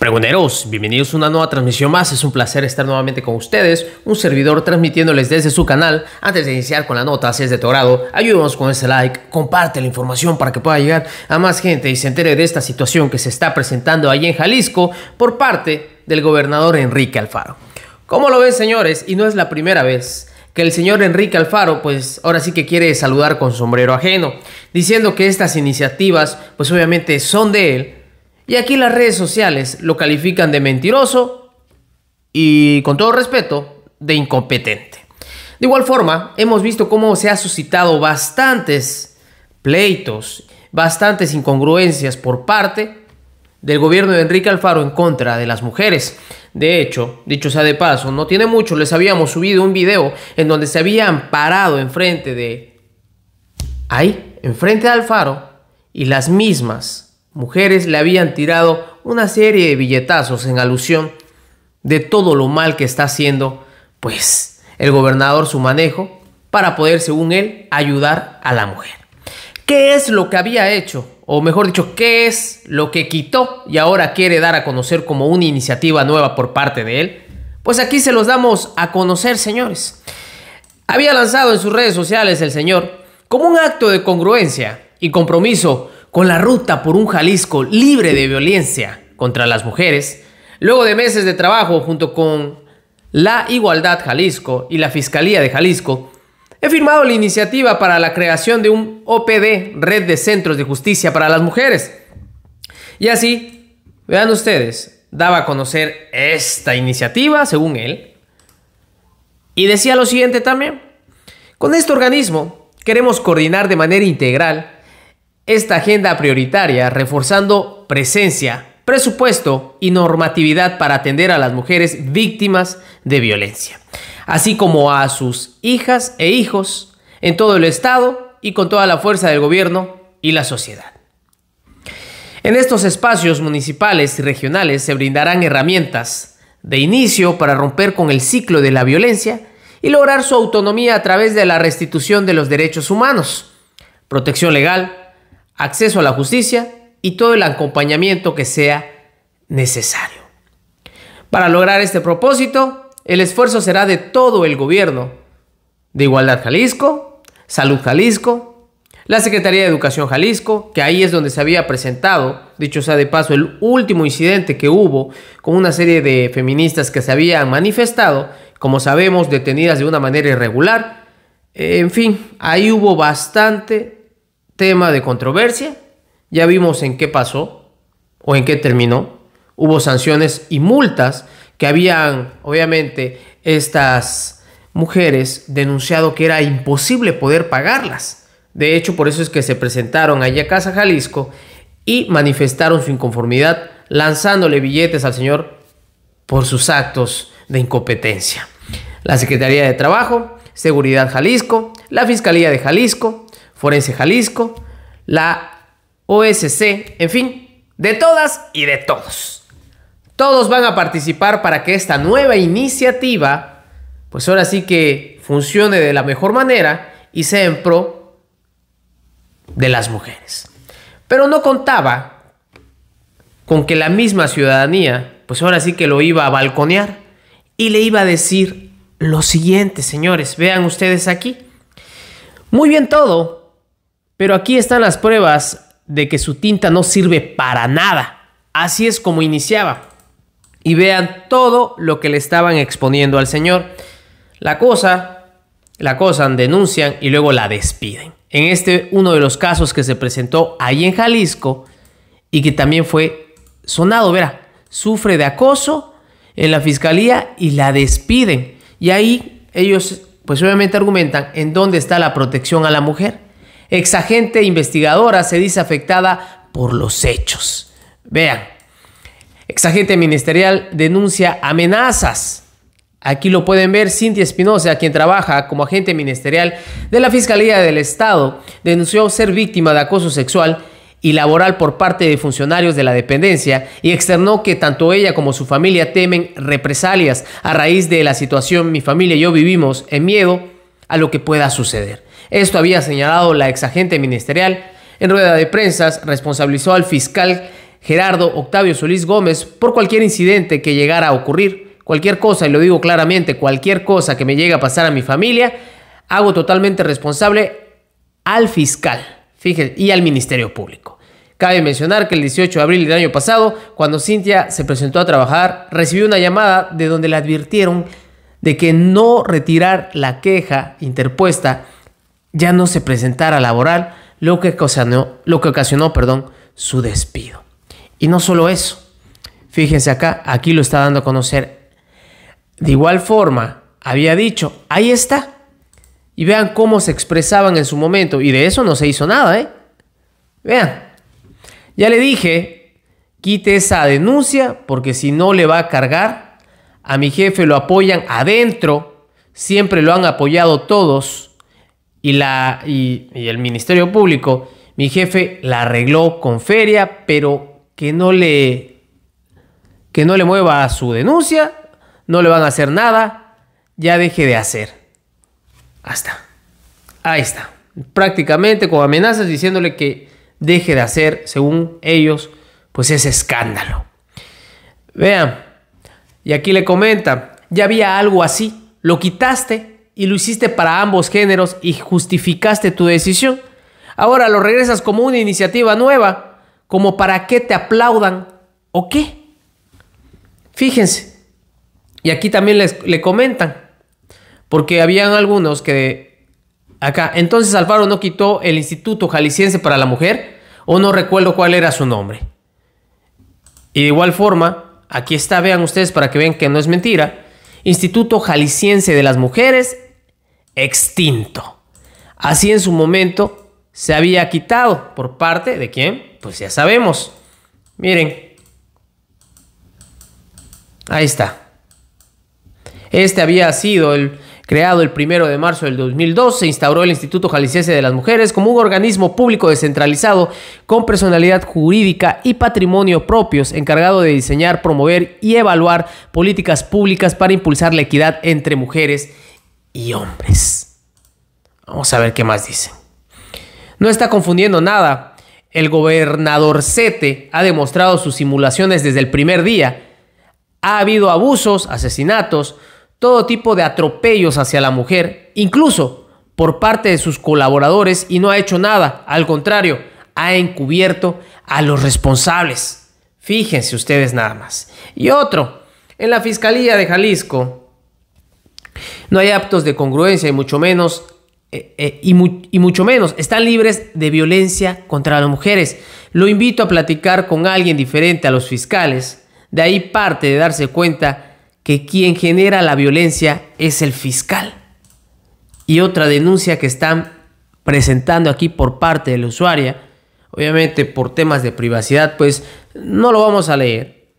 Preguneros, bienvenidos a una nueva transmisión más. Es un placer estar nuevamente con ustedes, un servidor transmitiéndoles desde su canal. Antes de iniciar con la nota, si es de tu grado, ayúdanos con ese like, comparte la información para que pueda llegar a más gente y se entere de esta situación que se está presentando ahí en Jalisco por parte del gobernador Enrique Alfaro. Como lo ven, señores? Y no es la primera vez que el señor Enrique Alfaro, pues ahora sí que quiere saludar con sombrero ajeno, diciendo que estas iniciativas, pues obviamente son de él y aquí las redes sociales lo califican de mentiroso y, con todo respeto, de incompetente. De igual forma, hemos visto cómo se han suscitado bastantes pleitos, bastantes incongruencias por parte del gobierno de Enrique Alfaro en contra de las mujeres. De hecho, dicho sea de paso, no tiene mucho, les habíamos subido un video en donde se habían parado enfrente de... Ahí, enfrente de Alfaro, y las mismas mujeres le habían tirado una serie de billetazos en alusión de todo lo mal que está haciendo, pues, el gobernador su manejo para poder, según él, ayudar a la mujer. ¿Qué es lo que había hecho? O mejor dicho, ¿qué es lo que quitó y ahora quiere dar a conocer como una iniciativa nueva por parte de él? Pues aquí se los damos a conocer, señores. Había lanzado en sus redes sociales el señor como un acto de congruencia y compromiso con la ruta por un Jalisco libre de violencia contra las mujeres, luego de meses de trabajo junto con la Igualdad Jalisco y la Fiscalía de Jalisco, he firmado la iniciativa para la creación de un OPD, Red de Centros de Justicia para las Mujeres. Y así, vean ustedes, daba a conocer esta iniciativa, según él, y decía lo siguiente también, con este organismo queremos coordinar de manera integral esta agenda prioritaria reforzando presencia, presupuesto y normatividad para atender a las mujeres víctimas de violencia, así como a sus hijas e hijos en todo el Estado y con toda la fuerza del gobierno y la sociedad. En estos espacios municipales y regionales se brindarán herramientas de inicio para romper con el ciclo de la violencia y lograr su autonomía a través de la restitución de los derechos humanos, protección legal, acceso a la justicia y todo el acompañamiento que sea necesario. Para lograr este propósito, el esfuerzo será de todo el gobierno, de Igualdad Jalisco, Salud Jalisco, la Secretaría de Educación Jalisco, que ahí es donde se había presentado, dicho sea de paso, el último incidente que hubo con una serie de feministas que se habían manifestado, como sabemos, detenidas de una manera irregular. En fin, ahí hubo bastante tema de controversia. Ya vimos en qué pasó o en qué terminó. Hubo sanciones y multas que habían, obviamente, estas mujeres denunciado que era imposible poder pagarlas. De hecho, por eso es que se presentaron allí a Casa Jalisco y manifestaron su inconformidad lanzándole billetes al señor por sus actos de incompetencia. La Secretaría de Trabajo, Seguridad Jalisco, la Fiscalía de Jalisco, Forense Jalisco, la OSC, en fin, de todas y de todos. Todos van a participar para que esta nueva iniciativa, pues ahora sí que funcione de la mejor manera y sea en pro de las mujeres. Pero no contaba con que la misma ciudadanía, pues ahora sí que lo iba a balconear y le iba a decir lo siguiente, señores, vean ustedes aquí. Muy bien todo, pero aquí están las pruebas de que su tinta no sirve para nada. Así es como iniciaba. Y vean todo lo que le estaban exponiendo al señor. La cosa, la acosan, denuncian y luego la despiden. En este uno de los casos que se presentó ahí en Jalisco y que también fue sonado, verá, sufre de acoso en la fiscalía y la despiden. Y ahí ellos pues obviamente argumentan en dónde está la protección a la mujer. Exagente investigadora se dice afectada por los hechos. Vean, exagente ministerial denuncia amenazas. Aquí lo pueden ver, Cintia Espinosa, quien trabaja como agente ministerial de la Fiscalía del Estado, denunció ser víctima de acoso sexual y laboral por parte de funcionarios de la dependencia y externó que tanto ella como su familia temen represalias a raíz de la situación mi familia y yo vivimos en miedo a lo que pueda suceder. Esto había señalado la exagente ministerial. En rueda de prensas responsabilizó al fiscal Gerardo Octavio Solís Gómez por cualquier incidente que llegara a ocurrir. Cualquier cosa, y lo digo claramente, cualquier cosa que me llegue a pasar a mi familia, hago totalmente responsable al fiscal fíjense, y al Ministerio Público. Cabe mencionar que el 18 de abril del año pasado, cuando Cintia se presentó a trabajar, recibió una llamada de donde le advirtieron de que no retirar la queja interpuesta ya no se presentara laboral, lo que ocasionó, lo que ocasionó perdón, su despido. Y no solo eso, fíjense acá, aquí lo está dando a conocer. De igual forma, había dicho, ahí está. Y vean cómo se expresaban en su momento. Y de eso no se hizo nada, ¿eh? Vean, ya le dije, quite esa denuncia porque si no le va a cargar. A mi jefe lo apoyan adentro, siempre lo han apoyado todos y, la, y, el Ministerio Público, mi jefe la arregló con feria, pero que no le que no le mueva a su denuncia, no le van a hacer nada, ya deje de hacer. Hasta. Ahí está. Prácticamente con amenazas diciéndole que deje de hacer, según ellos, pues es escándalo. Vean, y aquí le comenta, ya había algo así, lo quitaste y lo hiciste para ambos géneros y justificaste tu decisión. Ahora lo regresas como una iniciativa nueva, como para que te aplaudan o qué. Fíjense, y aquí también les, le comentan, porque habían algunos que acá, entonces Alfaro no quitó el Instituto Jalisciense para la Mujer, o no recuerdo cuál era su nombre. Y de igual forma, aquí está, vean ustedes para que vean que no es mentira, Instituto Jalisciense de las Mujeres extinto. Así en su momento se había quitado por parte de quién, pues ya sabemos. Miren, ahí está. Este había sido el, creado el primero de marzo del 2002, se instauró el Instituto Jalisciense de las Mujeres como un organismo público descentralizado con personalidad jurídica y patrimonio propios, encargado de diseñar, promover y evaluar políticas públicas para impulsar la equidad entre mujeres y hombres. Vamos a ver qué más dicen. No está confundiendo nada. El gobernador Sete ha demostrado sus simulaciones desde el primer día. Ha habido abusos, asesinatos, todo tipo de atropellos hacia la mujer, incluso por parte de sus colaboradores y no ha hecho nada. Al contrario, ha encubierto a los responsables. Fíjense ustedes nada más. Y otro, en la Fiscalía de Jalisco, no hay actos de congruencia y mucho menos eh, eh, y, mucho menos, están libres de violencia contra las mujeres. Lo invito a platicar con alguien diferente a los fiscales. De ahí parte de darse cuenta que quien genera la violencia es el fiscal. Y otra denuncia que están presentando aquí por parte de la usuaria, obviamente por temas de privacidad, pues no lo vamos a leer.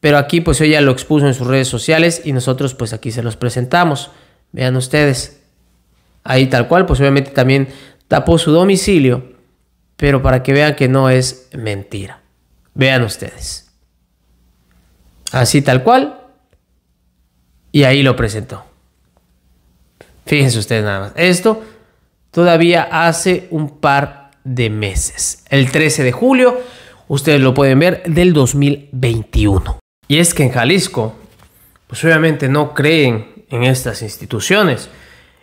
Pero aquí pues ella lo expuso en sus redes sociales y nosotros pues aquí se los presentamos. Vean ustedes. Ahí tal cual, pues obviamente también tapó su domicilio, pero para que vean que no es mentira. Vean ustedes. Así tal cual. Y ahí lo presentó. Fíjense ustedes nada más. Esto todavía hace un par de meses. El 13 de julio, ustedes lo pueden ver, del 2021. Y es que en Jalisco, pues obviamente no creen en estas instituciones.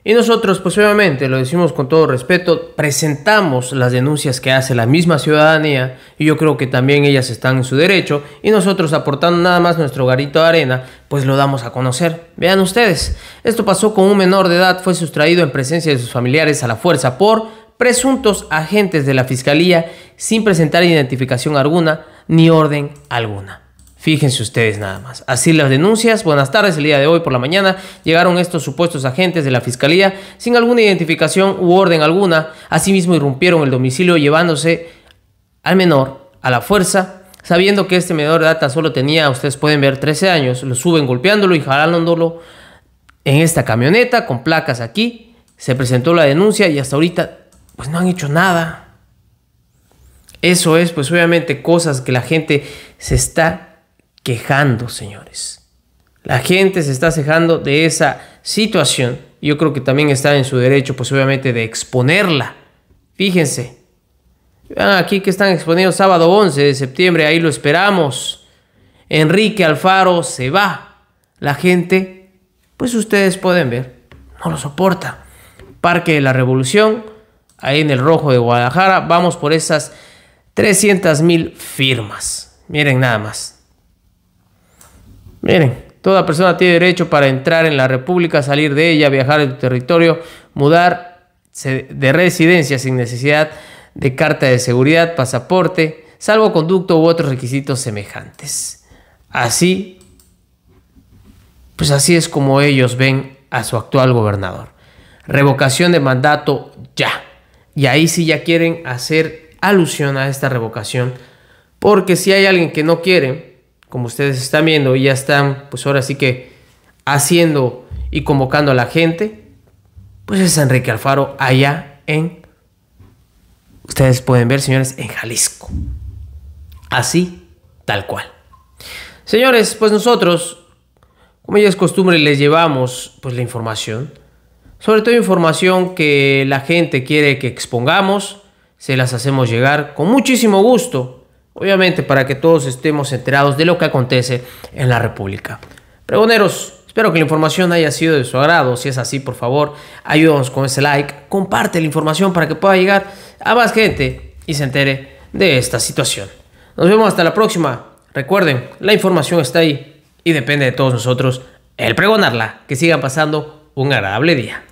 Y nosotros, pues obviamente, lo decimos con todo respeto, presentamos las denuncias que hace la misma ciudadanía y yo creo que también ellas están en su derecho y nosotros aportando nada más nuestro garito de arena, pues lo damos a conocer. Vean ustedes, esto pasó con un menor de edad, fue sustraído en presencia de sus familiares a la fuerza por presuntos agentes de la Fiscalía sin presentar identificación alguna ni orden alguna. Fíjense ustedes nada más. Así las denuncias. Buenas tardes. El día de hoy por la mañana llegaron estos supuestos agentes de la fiscalía sin alguna identificación u orden alguna. Asimismo irrumpieron el domicilio llevándose al menor a la fuerza. Sabiendo que este menor de edad solo tenía, ustedes pueden ver, 13 años, lo suben golpeándolo y jalándolo en esta camioneta con placas aquí. Se presentó la denuncia y hasta ahorita pues no han hecho nada. Eso es pues obviamente cosas que la gente se está quejando, señores. La gente se está cejando de esa situación. Yo creo que también está en su derecho, pues obviamente, de exponerla. Fíjense. Ah, aquí que están exponiendo. sábado 11 de septiembre, ahí lo esperamos. Enrique Alfaro se va. La gente, pues ustedes pueden ver, no lo soporta. Parque de la Revolución, ahí en el Rojo de Guadalajara, vamos por esas 300 mil firmas. Miren nada más, Miren, toda persona tiene derecho para entrar en la República, salir de ella, viajar el territorio, mudar de residencia sin necesidad de carta de seguridad, pasaporte, salvoconducto u otros requisitos semejantes. Así, pues así es como ellos ven a su actual gobernador. Revocación de mandato ya. Y ahí sí ya quieren hacer alusión a esta revocación, porque si hay alguien que no quiere, como ustedes están viendo, y ya están, pues ahora sí que haciendo y convocando a la gente, pues es Enrique Alfaro allá en, ustedes pueden ver, señores, en Jalisco. Así, tal cual. Señores, pues nosotros, como ya es costumbre, les llevamos pues la información. Sobre todo información que la gente quiere que expongamos, se las hacemos llegar con muchísimo gusto obviamente para que todos estemos enterados de lo que acontece en la República. Pregoneros, Espero que la información haya sido de su agrado. Si es así, por favor, ayúdanos con ese like. Comparte la información para que pueda llegar a más gente y se entere de esta situación. Nos vemos hasta la próxima. Recuerden, la información está ahí y depende de todos nosotros el pregonarla. Que sigan pasando un agradable día.